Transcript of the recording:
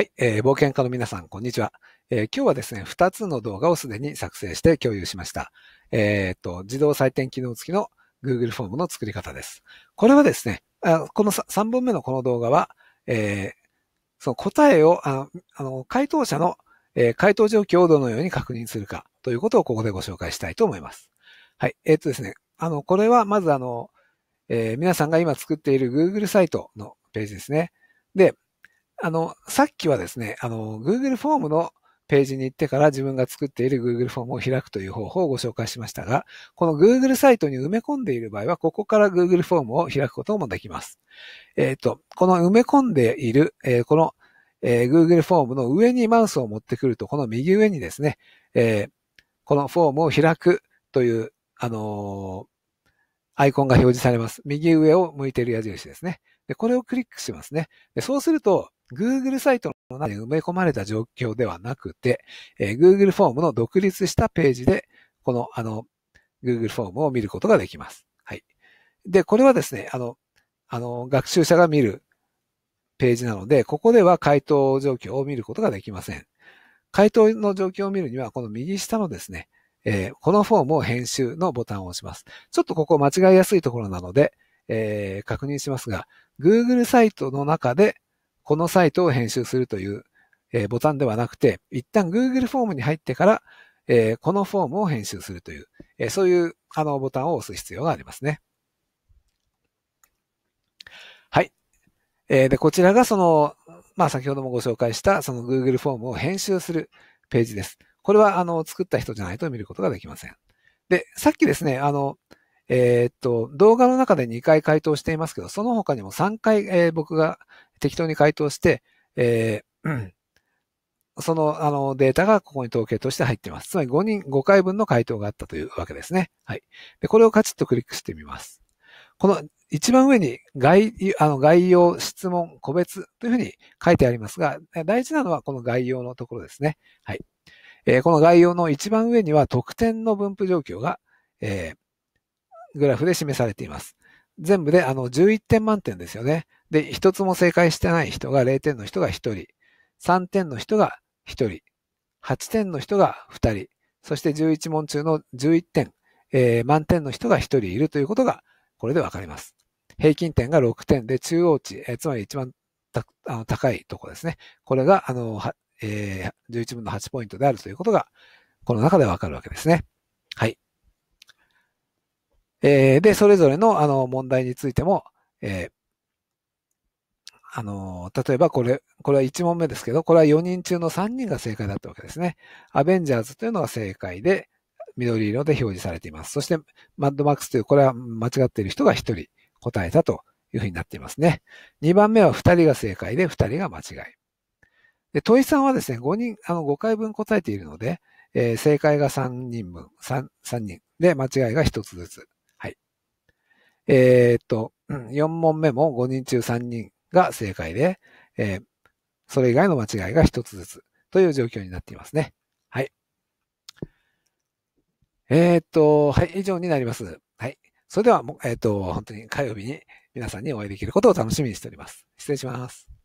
はい、えー、冒険家の皆さん、こんにちは、えー、今日はですね、2つの動画をすでに作成して共有しました。えー、っと、自動採点機能付きの Google フォームの作り方です。これはですね、あこの 3, 3本目のこの動画は、えー、その答えを、あの、回答者の、え回答状況をどのように確認するかということをここでご紹介したいと思います。はい、えっとですね、あの、これはまずあの、え皆さんが今作っている Google サイトのページですね。で、あの、さっきはですね、あの、Google フォームのページに行ってから自分が作っている Google フォームを開くという方法をご紹介しましたが、この Google サイトに埋め込んでいる場合は、ここから Google フォームを開くこともできます。えっ、ー、と、この埋め込んでいる、えー、この、えー、Google フォームの上にマウスを持ってくると、この右上にですね、えこのフォームを開くという、あのアイコンが表示されます。右上を向いている矢印ですね。で、これをクリックしますね。で、そうすると、Google サイトの中に埋め込まれた状況ではなくて、えー、Google フォームの独立したページで、この、あの、Google フォームを見ることができます。はい。で、これはですね、あの、あの、学習者が見るページなので、ここでは回答状況を見ることができません。回答の状況を見るには、この右下のですね、えー、このフォームを編集のボタンを押します。ちょっとここ間違いやすいところなので、えー、確認しますが、Google サイトの中でこのサイトを編集するという、えー、ボタンではなくて、一旦 Google フォームに入ってから、えー、このフォームを編集するという、えー、そういうあのボタンを押す必要がありますね。はい。えー、で、こちらがその、まあ先ほどもご紹介したその Google フォームを編集するページです。これはあの作った人じゃないと見ることができません。で、さっきですね、あの、えー、っと、動画の中で2回回答していますけど、その他にも3回、えー、僕が、適当に回答して、えー、うん、その、あの、データがここに統計として入っています。つまり5人、5回分の回答があったというわけですね。はい。で、これをカチッとクリックしてみます。この一番上に概、あの、概要、質問、個別というふうに書いてありますが、大事なのはこの概要のところですね。はい。えー、この概要の一番上には得点の分布状況が、えー、グラフで示されています。全部であの11点満点ですよね。で、一つも正解してない人が0点の人が1人、3点の人が1人、8点の人が2人、そして11問中の11点、えー、満点の人が1人いるということが、これでわかります。平均点が6点で、中央値、えー、つまり一番高いとこですね。これが、あの、えー、11分の8ポイントであるということが、この中でわかるわけですね。はい。えー、で、それぞれの、あの、問題についても、えー、あの、例えばこれ、これは1問目ですけど、これは4人中の3人が正解だったわけですね。アベンジャーズというのが正解で、緑色で表示されています。そして、マッドマックスという、これは間違っている人が1人答えたというふうになっていますね。2番目は2人が正解で、2人が間違い。で、問いさんはですね、5人、あの、5回分答えているので、えー、正解が3人分、3、3人。で、間違いが1つずつ。はい。えー、っと、4問目も5人中3人が正解で、えー、それ以外の間違いが一つずつという状況になっていますね。はい。えー、っと、はい、以上になります。はい。それでは、えー、っと、本当に火曜日に皆さんにお会いできることを楽しみにしております。失礼します。